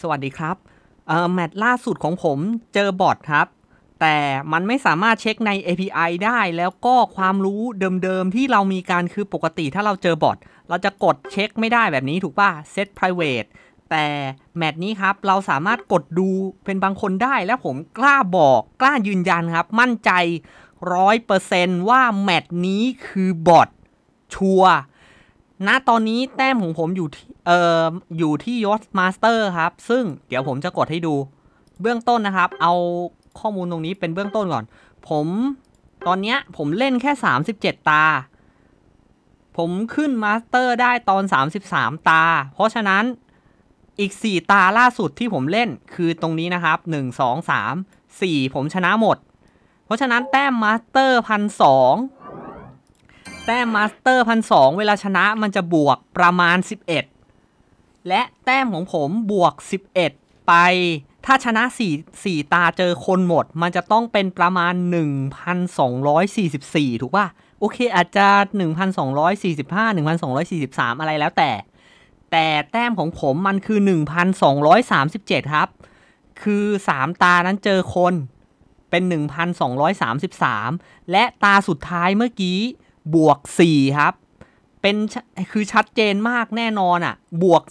สวัสดีครับเอ่อแมทล่าสุดของผมเจอบอทครับ แต่มันไม่สามารถเช็คใน API ได้แล้วก็ความรู้เดิมๆ ที่เรามีการคือปกติถ้าเราเจอบอทเราจะกดเช็คไม่ได้แบบนี้ถูกป่ะ set private แต่แมทนี้ครับเราสามารถกดดูเป็นบางคนได้แล้วผมกล้าบอกกล้ายืนยันครับ มั่นใจร้อยเปอร์เซนต์ว่าแมทนี้คือบอทชัวร์ณตอนนี้แต้มของผมอยู่เอ่ออยู่ที่ยศมาสเตอร์ครับ ซึ่งเดี๋ยวผมจะกดให้ดู เบื้องต้นนะครับ เอาข้อมูลตรงนี้เป็นเบื้องต้นก่อน ผมตอนเนี้ยผมเล่นแค่ 37 ตา ผมขึ้นมาสเตอร์ได้ตอน 33 ตา เพราะฉะนั้นอีก 4 ตาล่าสุดที่ผมเล่นคือตรงนี้นะครับ 1 2 3 4 ผมชนะหมด เพราะฉะนั้นแต้มมาสเตอร์พันสองแต้มมาสเตอร์พันสเวลาชนะมันจะบวกประมาณ 11 และแต้มของผมบวก 11 ไป ถ้าชนะ4 4ตาเจอคนหมดมันจะต้องเป็นประมาณ 1,244 ถูกป่ะโอเคอาจจะ1,245 1,243 อะไรแล้วแต่ แต่แต้มของผมมันคือ 1,237 ครับ คือ 3 ตานั้นเจอคนเป็น 1,233 และตาสุดท้ายเมื่อกี้บวก 4 ครับ เป็นคือชัดเจนมากแน่นอนอะ่ะ บวก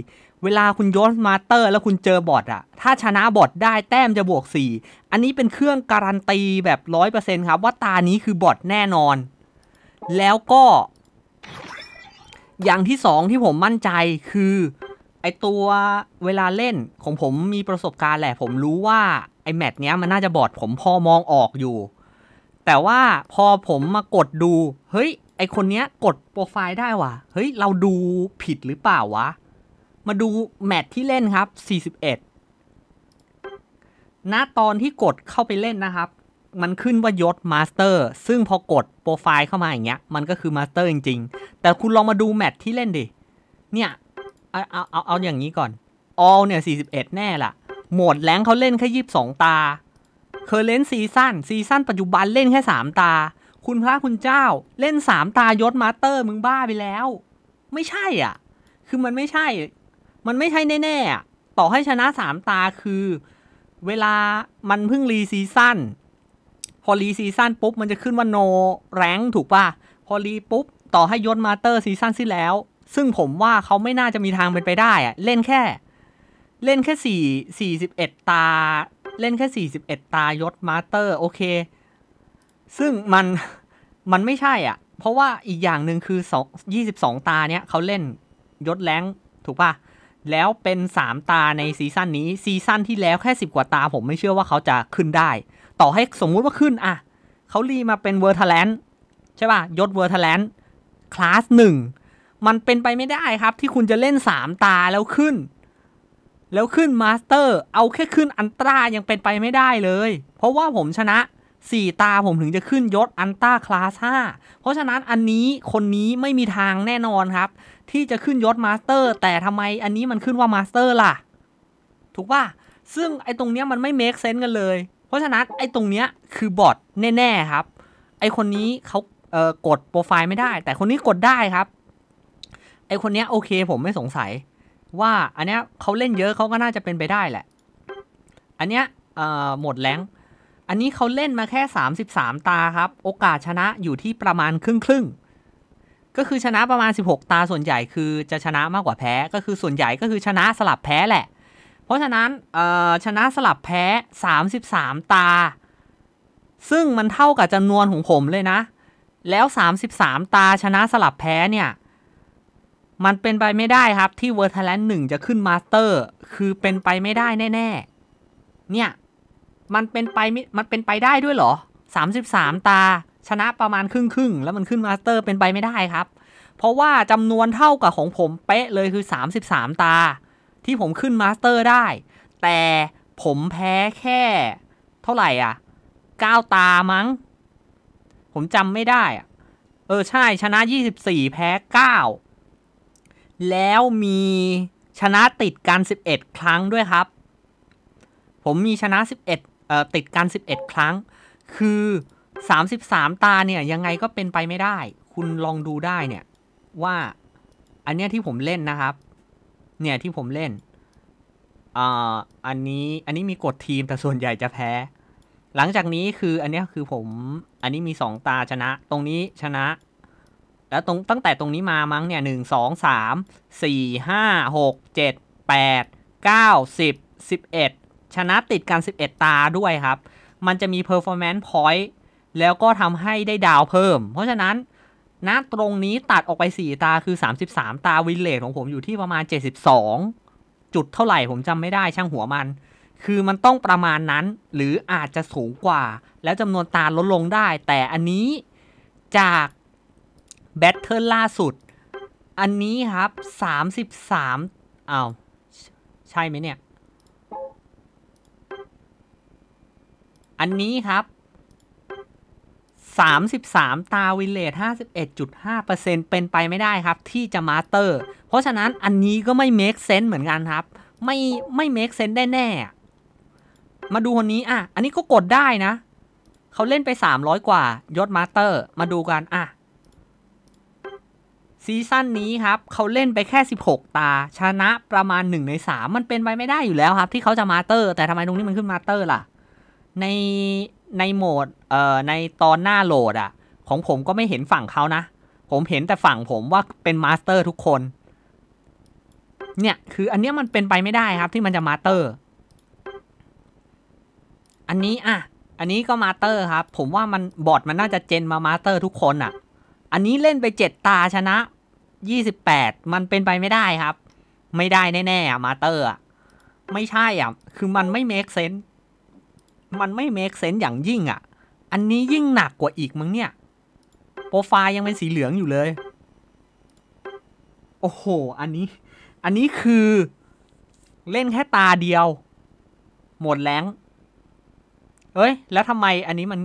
4 เวลาคุณย้อนมาเตอร์แล้วคุณเจอบอทอะ่ะถ้าชนะบอทได้แต้มจะบวก 4 อันนี้เป็นเครื่องการันตีแบบ100%ครับ ว่าตานี้คือบอทแน่นอน แล้วก็ อย่างที่สองที่ผมมั่นใจคือ ไอตัวเวลาเล่น ของผมมีประสบการณ์แหละผมรู้ว่า ไอแมตช์เนี้ย มันน่าจะบอทผมพอมองออกอยู่แต่ว่าพอผมมากดดู เฮ้ย ไอคนเนี้ยกดโปรไฟล์ได้ว่ะ เฮ้ย เราดูผิดหรือเปล่าวะ มาดูแมตที่เล่นครับ 41 ณตอนที่กดเข้าไปเล่นนะครับ มันขึ้นว่ายศมาสเตอร์ ซึ่งพอกดโปรไฟล์เข้ามาอย่างเงี้ย มันก็คือมาสเตอร์จริงๆ แต่คุณลองมาดูแมตที่เล่นดิ เนี่ยเอาเอาเอาเอาอย่างนี้ก่อน ออลเนี่ย 41 แน่ล่ะ โหมดแรงเขาเล่นแค่ยีิบสองตาเคอร์เลนซีซั่นซีซั่นปัจจุบันเล่นแค่สามตา คุณพระคุณเจ้า เล่นสามตายศมาสเตอร์มึงบ้าไปแล้ว ไม่ใช่อ่ะ คือมันไม่ใช่ มันไม่ใช่แน่ๆต่อให้ชนะสามตาคือ เวลามันเพิ่งรีซีซั่นพอรีซีซั่นปุ๊บ มันจะขึ้นว่าโน แรงถูกป่ะ พอรีปุ๊บต่อให้ยศมาสเตอร์ซีซั่นสิ้นแล้ว ซึ่งผมว่าเขาไม่น่าจะมีทางเป็นไปได้อ่ะ เล่นแค่ เล่นแค่สี่สี่สิบเอ็ดตาเล่นแค่ 41 ตายศมาสเตอร์โอเคซึ่งมัน มันไม่ใช่อ่ะ เพราะว่าอีกอย่างหนึ่งคือ 2 22 ตาเนี้ยเขาเล่นยศแรงถูกป่ะแล้วเป็น 3 ตาในซีซั่นนี้ซีซั่นที่แล้วแค่ 10 กว่าตา ผมไม่เชื่อว่าเขาจะขึ้นได้ ต่อให้สมมุติว่าขึ้นอ่ะเขารีมาเป็นเวอร์ทแลนใช่ป่ะยศเวอร์ทแลนคลาสหนึ่งมันเป็นไปไม่ได้ครับที่คุณจะเล่น 3 ตาแล้วขึ้นแล้วขึ้นมาสเตอร์เอาแค่ขึ้นอันตรายังเป็นไปไม่ได้เลย เพราะว่าผมชนะ 4 ตาผมถึงจะขึ้นยศอันต้าคลาส5เพราะฉะนั้นอันนี้คนนี้ไม่มีทางแน่นอนครับ ที่จะขึ้นยศมาสเตอร์แต่ทำไมอันนี้มันขึ้นว่ามาสเตอร์ล่ะ ถูกป่ะซึ่งไอ้ตรงเนี้ยมันไม่เมคเซนส์กันเลย เพราะฉะนั้น ไอ้ตรงเนี้ยคือบอทแน่ ๆครับ ไอ้คนนี้เขาเอ่อกดโปรไฟล์ไม่ได้ แต่คนนี้กดได้ครับ ไอคนเนี้ยโอเค ผมไม่สงสัยว่าอันเนี้ยเขาเล่นเยอะเขาก็น่าจะเป็นไปได้แหละ อันเนี้ยหมดแรงอันนี้เขาเล่นมาแค่ 33 ตาครับ โอกาสชนะอยู่ที่ประมาณครึ่งครึ่งก็คือชนะประมาณ 16 ตาส่วนใหญ่คือจะชนะมากกว่าแพ้ก็คือส่วนใหญ่ก็คือชนะสลับแพ้แหละ เพราะฉะนั้นชนะสลับแพ้ 33 ตา ซึ่งมันเท่ากับจำนวนของผมเลยนะ แล้ว 33 ตาชนะสลับแพ้เนี่ยมันเป็นไปไม่ได้ครับที่เวอร์ทลลนด์หนึ่งจะขึ้นมาสเตอร์ คือเป็นไปไม่ได้แน่ ๆ เนี่ยมันเป็นไปมันเป็นไปได้ด้วยเหรอ33ตา ชนะประมาณครึ่งครึ่งแล้วมันขึ้นมาสเตอร์เป็นไปไม่ได้ครับ เพราะว่าจำนวนเท่ากับของผมเป๊ะเลยคือ33ตา ที่ผมขึ้นมาสเตอร์ได้ แต่ผมแพ้แค่ เท่าไหร่อ่ะ 9 ตามั้ง ผมจำไม่ได้เออใช่ ชนะ24แพ้9แล้วมีชนะติดกัน 11 ครั้งด้วยครับ ผมมีชนะ11เอ่อติดกัน 11 ครั้ง คือ33ตาเนี่ยยังไงก็เป็นไปไม่ได้ คุณลองดูได้เนี่ยว่า อันเนี้ยที่ผมเล่นนะครับ เนี่ย ที่ผมเล่น อ่าอันนี้อันนี้มีกดทีมแต่ส่วนใหญ่จะแพ้ หลังจากนี้คืออันเนี้ยคือผมอันนี้มี2ตาชนะ ตรงนี้ชนะแล้วตรงตั้งแต่ตรงนี้มามั้งเนี่ยหนึ่งสองสามสี่ห้าหกเจ็ดแปดเก้าสิบสิบเอ็ดชนะติดกันสิบเอ็ดตาด้วยครับ มันจะมี performance point แล้วก็ทำให้ได้ดาวเพิ่มเพราะฉะนั้นณนะตรงนี้ตัดออกไป 4 ตาคือ 33 ตาวินเลทของผมอยู่ที่ประมาณ 72 จุดเท่าไหร่ผมจำไม่ได้ช่างหัวมัน คือมันต้องประมาณนั้นหรืออาจจะสูงกว่า แล้วจำนวนตาลดลงได้แต่อันนี้จากแบทเทิลล่าสุดอันนี้ครับ 33อ้าวใช่ไหมเนี่ย อันนี้ครับ 33 ตาวิเลต51.5%เปอร์เซ็นเป็นไปไม่ได้ครับที่จะมาเตอร์ เพราะฉะนั้นอันนี้ก็ไม่เมคเซน์เหมือนกันครับ ไม่ ไม่เมคเซน์ได้แน่ มาดูคนนี้อ่ะ อันนี้ก็กดได้นะ เขาเล่นไป 300 กว่ายอดมาสเตอร์มาดูกันอ่ะซีซั่นนี้ครับ เขาเล่นไปแค่ 16 ตาชนะประมาณ1ใน3มันเป็นไปไม่ได้อยู่แล้วครับ ที่เขาจะมาเตอร์ แต่ทำไมตรงนี้มันขึ้นมาเตอร์ล่ะในในโหมดเอ่อในตอนหน้าโหลดอะของผมก็ไม่เห็นฝั่งเขานะ ผมเห็นแต่ฝั่งผมว่าเป็นมาสเตอร์ทุกคน เนี่ย คืออันเนี้ยมันเป็นไปไม่ได้ครับที่มันจะมาเตอร์ อันนี้อ่ะอันนี้ก็มาเตอร์ครับ ผมว่ามันบอดมันน่าจะเจนมามาเตอร์ทุกคนอะ่ะ อันนี้เล่นไปเจ็ดตาชนะยี่สิบแปดมันเป็นไปไม่ได้ครับ ไม่ได้แน่ๆอะมาเตอร์อะไม่ใช่อ่ะ คือมันไม่เมคเซนส์มันไม่เมคเซนส์อย่างยิ่งอ่ะ อันนี้ยิ่งหนักกว่าอีกมึงเนี่ย โปรไฟล์ยังเป็นสีเหลืองอยู่เลย โอ้โห อันนี้ อันนี้คือ เล่นแค่ตาเดียว หมดแรงเอ้ย แล้วทำไมอันนี้มัน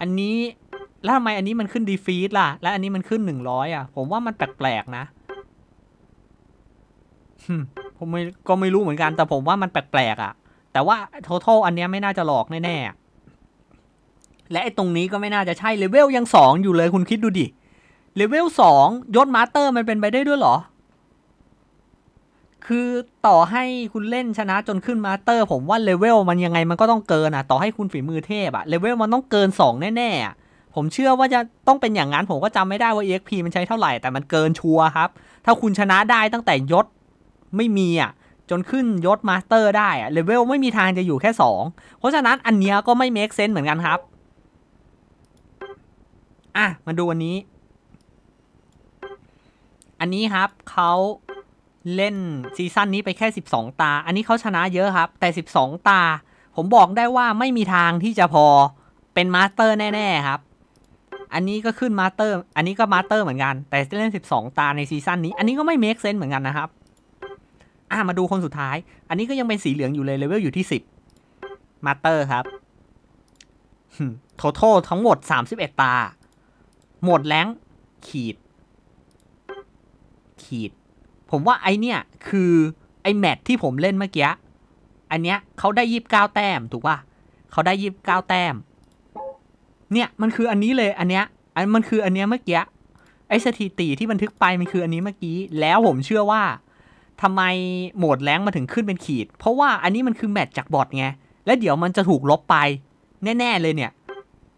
อันนี้แล้วทำไมอันนี้มันขึ้นดีฟีดล่ะ และ อันนี้มันขึ้นหนึ่งร้อยอ่ะ ผมว่ามันแปลกๆนะผมไม่ก็ไม่รู้เหมือนกัน แต่ผมว่ามันแปลกๆอ่ะ แต่ว่าทั้งทอันนี้ไม่น่าจะหลอกแน่ๆและไอ้ตรงนี้ก็ไม่น่าจะใช่เลเวลยังสองอยู่เลย คุณคิดดูดิ เลเวลสองยศมาสเตอร์ มันเป็นไปได้ด้วยเหรอ คือต่อให้คุณเล่นชนะ จนขึ้นมาสเตอร์ ผมว่าเลเวลมันยังไงมันก็ต้องเกิน อ่ะต่อให้คุณฝีมือเทพอ่ะเลเวลมันต้องเกินสองแน่ๆผมเชื่อว่าจะต้องเป็นอย่างนั้นผมก็จำไม่ได้ว่า EXP มันใช้เท่าไหร่แต่มันเกินชัวครับ ถ้าคุณชนะได้ตั้งแต่ยศไม่มีอ่ะจนขึ้นยศมาสเตอร์ได้อะเลเวลไม่มีทางจะอยู่แค่ 2 เพราะฉะนั้นอันเนี้ยก็ไม่เมคเซนส์เหมือนกันครับ อ่ะ มาดูวันนี้ อันนี้ครับเขาเล่นซีซั่นนี้ไปแค่ 12 ตา อันนี้เขาชนะเยอะครับ แต่ 12 ตาผมบอกได้ว่าไม่มีทางที่จะพอเป็นมาสเตอร์ แน่ๆครับอันนี้ก็ขึ้นมาสเตอร์ อันนี้ก็มาสเตอร์เหมือนกัน แต่เล่น 12 ตาในซีซั่นนี้ อันนี้ก็ไม่เมคเซนส์เหมือนกันนะครับ อ่ามาดูคนสุดท้าย อันนี้ก็ยังเป็นสีเหลืองอยู่เลยเลเวลอยู่ที่ 10 มาสเตอร์ครับทั้งโททั้งหมด 31 ตา หมดแล้งขีด ขีด ผมว่าไอเนี่ย คือ ไอแมทที่ผมเล่นเมื่อกี้ อันเนี้ยเขาได้ยีบเก้าแต้มถูกป่ะเขาได้ยีบเก้าแต้มเนี่ยมันคืออันนี้เลยอันเนี้ยอันมันคืออันเนี้ยเมื่อกี้ไอ้สถิติที่บันทึกไปมันคืออันนี้เมื่อกี้ แล้วผมเชื่อว่า ทำไมโหมดแรงมาถึงขึ้นเป็นขีด เพราะว่าอันนี้มันคือแมตจากบอทไงแล้วเดี๋ยวมันจะถูกลบไป แน่ ๆเลยเนี่ย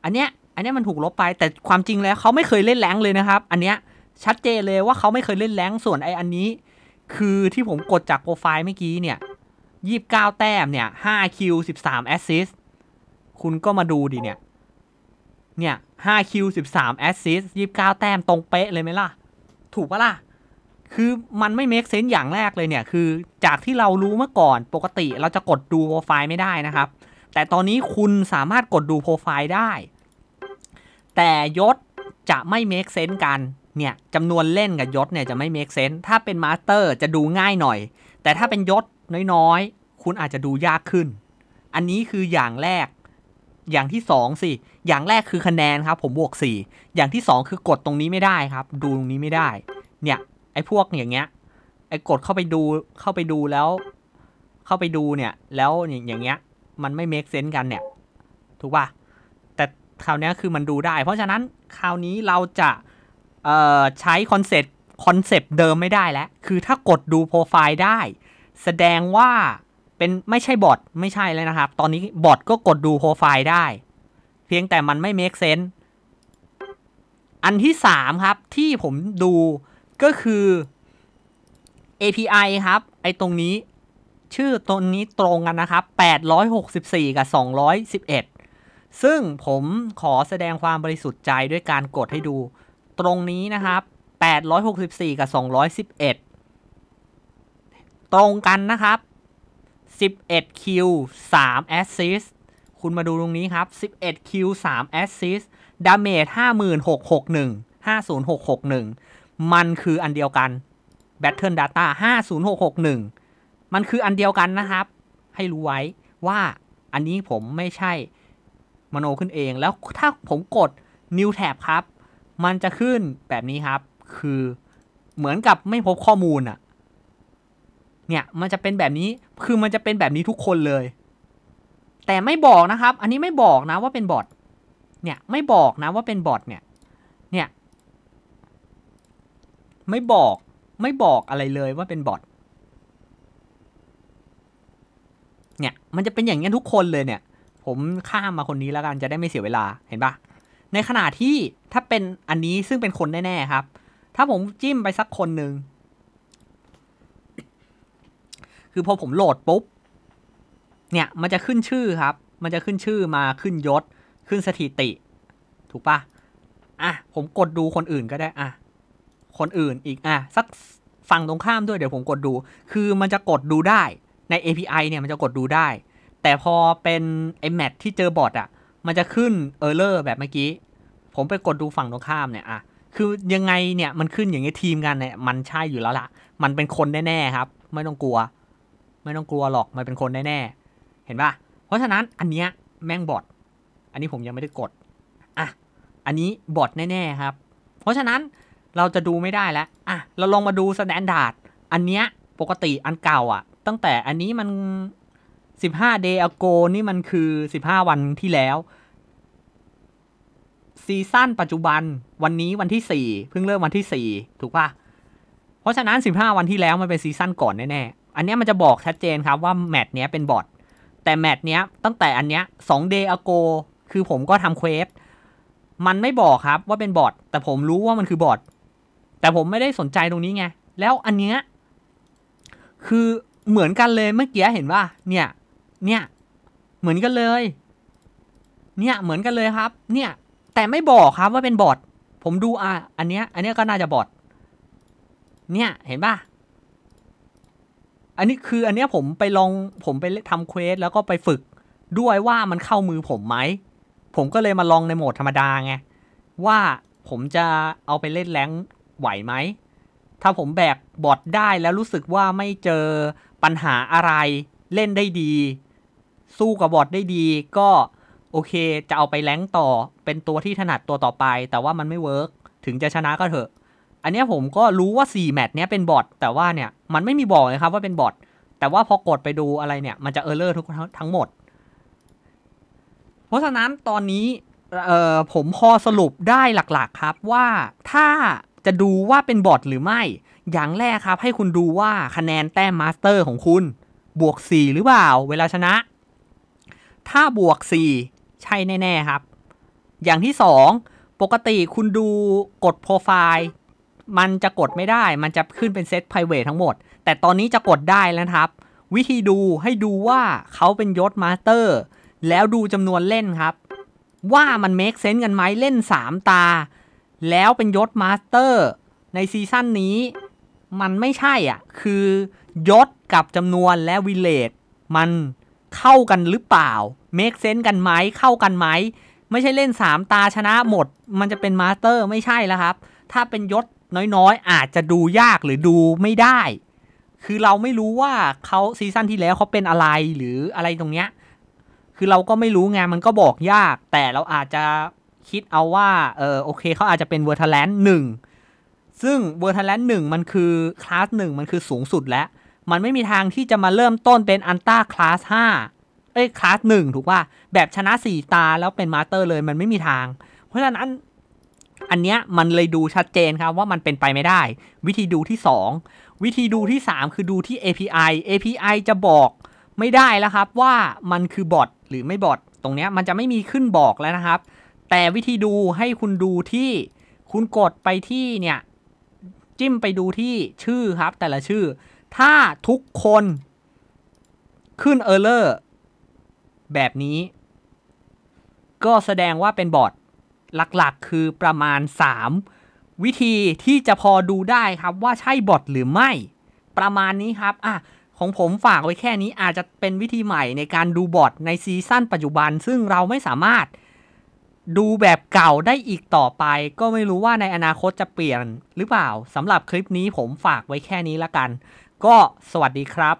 อันเนี้ยอันเนี้ยมันถูกลบไป แต่ความจริงแล้วเขาไม่เคยเล่นแรงเลยนะครับ อันเนี้ยชัดเจนเลยว่าเขาไม่เคยเล่นแรงส่วนไออันนี้ คือที่ผมกดจากโปรไฟล์เมื่อกี้เนี่ยยี่สิบเก้าแต้มเนี่ยห้าคิวสิบสามแอสซิสคุณก็มาดูดิเนี่ยเนี่ย5คิว13แอสซิสต์29 แต้มตรงเป๊ะเลยไหมล่ะ ถูกปะล่ะ คือมันไม่เมคเซนส์อย่างแรกเลยเนี่ย คือจากที่เรารู้เมื่อก่อน ปกติ เราจะกดดูโปรไฟล์ไม่ได้นะครับ แต่ตอนนี้คุณสามารถกดดูโปรไฟล์ได้ แต่ยศจะไม่เมคเซนส์กัน เนี่ยจำนวนเล่นกับยศเนี่ยจะไม่เมคเซนส์ถ้าเป็นมาสเตอร์ จะดูง่ายหน่อย แต่ถ้าเป็นยศน้อยๆ คุณอาจจะดูยากขึ้น อันนี้คืออย่างแรกอย่างที่2สิ อย่างแรกคือคะแนนครับผมบวก4อย่างที่2คือกดตรงนี้ไม่ได้ครับ ดูตรงนี้ไม่ได้ เนี่ยไอ้พวกอย่างเงี้ย ไอ้กดเข้าไปดูเข้าไปดูแล้ว เข้าไปดูเนี่ย แล้วอย่างเงี้ย มันไม่เมคเซนต์กันเนี่ยถูกป่ะแต่คราวนี้คือมันดูได้ เพราะฉะนั้นคราวนี้เราจะใช้คอนเซ็ปต์คอนเซปต์เดิมไม่ได้แล้วคือถ้ากดดูโปรไฟล์ได้แสดงว่าเป็นไม่ใช่บอทไม่ใช่เลยนะครับ ตอนนี้บอทก็กดดูโปรไฟล์ได้ เพียงแต่มันไม่เมคเซนส์อันที่ 3 ครับที่ผมดูก็คือ API ครับ ไอตรงนี้ชื่อตรงนี้ตรงกันนะครับ 864 กับ 211 ซึ่งผมขอแสดงความบริสุทธิ์ใจด้วยการกดให้ดู ตรงนี้นะครับ 864 กับ 211 ตรงกันนะครับ11คิว3แอสซิสคุณมาดูตรงนี้ครับ11คิว3แอสซิสดาเมจ5661 50661 มันคืออันเดียวกัน Battle Data 50661 มันคืออันเดียวกันนะครับ ให้รู้ไว้ว่าอันนี้ผมไม่ใช่มโนขึ้นเอง แล้วถ้าผมกด New Tab ครับ มันจะขึ้นแบบนี้ครับ คือเหมือนกับไม่พบข้อมูลอะเนี่ยมันจะเป็นแบบนี้ คือมันจะเป็นแบบนี้ทุกคนเลย แต่ไม่บอกนะครับ อันนี้ไม่บอกนะว่าเป็นบอท เนี่ยไม่บอกนะ ว่าเป็นบอทเนี่ย เนี่ย ไม่บอกไม่บอกอะไรเลยว่าเป็นบอท เนี่ย มันจะเป็นอย่างนี้ทุกคนเลยเนี่ย ผมข้ามมาคนนี้แล้วกันจะได้ไม่เสียเวลา เห็นปะในขณะที่ถ้าเป็นอันนี้ซึ่งเป็นคนแน่ๆครับ ถ้าผมจิ้มไปสักคนหนึ่งคือพอผมโหลดปุ๊บ เนี่ย มันจะขึ้นชื่อครับ มันจะขึ้นชื่อมาขึ้นยศขึ้นสถิติ ถูกปะอ่ะ ผมกดดูคนอื่นก็ได้ อ่ะ คนอื่นอีก อ่ะ สักฝั่งตรงข้ามด้วยเดี๋ยวผมกดดู คือมันจะกดดูได้ใน API เนี่ยมันจะกดดูได้ แต่พอเป็นไอแมทที่เจอบอทอ่ะ มันจะขึ้นเออร์เลอร์แบบเมื่อกี้ ผมไปกดดูฝั่งตรงข้ามเนี่ย อ่ะ คือ ยังไงเนี่ยมันขึ้นอย่างเงี้ยทีมกันเนี่ยมันใช่อยู่แล้วล่ะ มันเป็นคนแน่ๆครับ ไม่ต้องกลัวไม่ต้องกลัวหรอก มันเป็นคนแน่ๆ เห็นป่ะ เพราะฉะนั้นอันเนี้ยแม่งบอท อันนี้ผมยังไม่ได้กด อ่ะ อันนี้บอทแน่ๆครับ เพราะฉะนั้นเราจะดูไม่ได้แล้ว อ่ะ เราลองมาดูสแตนดาร์ด อันเนี้ยปกติอันเก่าอ่ะ ตั้งแต่อันนี้มัน 15 day ago นี่มันคือ 15 วันที่แล้วซีซั่นปัจจุบันวันนี้วันที่4เพิ่งเริ่มวันที่4ถูกปะเพราะฉะนั้น15วันที่แล้วมันเป็นซีซั่นก่อนแน่ๆอันนี้มันจะบอกชัดเจนครับว่าแมทเนี้ยเป็นบอทแต่แมทเนี้ย ตั้งแต่อันเนี้ยสองเดย์อโกคือผมก็ทำเควสมันไม่บอกครับว่าเป็นบอทแต่ผมรู้ว่ามันคือบอทแต่ผมไม่ได้สนใจตรงนี้ไงแล้วอันเนี้ยคือเหมือนกันเลยเมื่อกี้ เห็นว่า เนี่ย เนี่ย เหมือนกันเลย เนี่ย เหมือนกันเลยครับ เนี่ย แต่ไม่บอกครับว่าเป็นบอทผมดูอ่ะอันเนี้ย อันเนี้ยก็น่าจะบอทเนี่ย เห็นป่ะอันนี้คืออันเนี้ยผมไปลองผมไปทำเควสแล้วก็ไปฝึกด้วยว่ามันเข้ามือผมไหมผมก็เลยมาลองในโหมดธรรมดาไงว่าผมจะเอาไปเล่นแรงไหวไหมถ้าผมแบกบอทได้ แล้วรู้สึกว่าไม่เจอปัญหาอะไรเล่นได้ดี สู้กับบอทได้ดี ก็โอเคจะเอาไปแรงต่อเป็นตัวที่ถนัดตัวต่อไป แต่ว่ามันไม่เวิร์กถึงจะชนะก็เถอะอันนี้ผมก็รู้ว่า 4 แมตช์เนี้ยเป็นบอทแต่ว่าเนี่ย มันไม่มีบอกเลยครับว่าเป็นบอทแต่ว่าพอกดไปดูอะไรเนี่ย มันจะเออร์เลอร์ทุกทั้งหมด เพราะฉะนั้นตอนนี้เอ่อผมพอสรุปได้หลักๆครับว่าถ้าจะดูว่าเป็นบอทหรือไม่ อย่างแรกครับให้คุณดูว่าคะแนนแต้มมาสเตอร์ของคุณ บวก 4 หรือเปล่า เวลาชนะ ถ้าบวก 4 ใช่แน่ ๆ ครับอย่างที่ 2 ปกติคุณดูกดโปรไฟล์มันจะกดไม่ได้ มันจะขึ้นเป็นเซต private ทั้งหมด แต่ตอนนี้จะกดได้แล้วครับ วิธีดูให้ดูว่าเขาเป็นยศมาสเตอร์ แล้วดูจำนวนเล่นครับ ว่ามัน make sense กันไหมเล่น 3 ตา แล้วเป็นยศมาสเตอร์ในซีซั่นนี้ มันไม่ใช่อ่ะ คือยศกับจำนวนและวิเลตมันเข้ากันหรือเปล่า make sense กันไหมเข้ากันไหม ไม่ใช่เล่น 3 ตาชนะหมด มันจะเป็นมาสเตอร์ ไม่ใช่แล้วครับ ถ้าเป็นยศน้อยๆ อาจจะดูยากหรือดูไม่ได้ คือเราไม่รู้ว่าเขาซีซั่นที่แล้วเขาเป็นอะไรหรืออะไรตรงเนี้ยคือเราก็ไม่รู้ไงมันก็บอกยาก แต่เราอาจจะคิดเอาว่าเออโอเคเขาอาจจะเป็นเวอร์ทแลนด์หนึ่งซึ่งเวอร์ทแลนด์หนึ่งมันคือคลาสหนึ่งมันคือสูงสุดแล้วมันไม่มีทางที่จะมาเริ่มต้นเป็นอันต้าคลาสห้าเอ้ยคลาสหนึ่งถูกป่ะแบบชนะสี่ตาแล้วเป็นมาสเตอร์เลยมันไม่มีทาง เพราะฉะนั้นอันเนี้ยมันเลยดูชัดเจนครับ ว่ามันเป็นไปไม่ได้ วิธีดูที่ 2 วิธีดูที่ 3 คือดูที่ API API จะบอกไม่ได้แล้วครับ ว่ามันคือบอทหรือไม่บอทตรงเนี้ยมันจะไม่มีขึ้นบอกแล้วนะครับ แต่วิธีดูให้คุณดูที่คุณกดไปที่เนี่ย จิ้มไปดูที่ชื่อครับ แต่ละชื่อ ถ้าทุกคนขึ้น e อ r o r แบบนี้ ก็แสดงว่าเป็นบอทหลักๆ คือประมาณ 3 วิธีที่จะพอดูได้ครับว่าใช่บอทหรือไม่ ประมาณนี้ครับ อ่ะ ของผมฝากไว้แค่นี้อาจจะเป็นวิธีใหม่ในการดูบอทในซีซั่นปัจจุบัน ซึ่งเราไม่สามารถดูแบบเก่าได้อีกต่อไป ก็ไม่รู้ว่าในอนาคตจะเปลี่ยนหรือเปล่าสำหรับคลิปนี้ผมฝากไว้แค่นี้ละกัน ก็สวัสดีครับ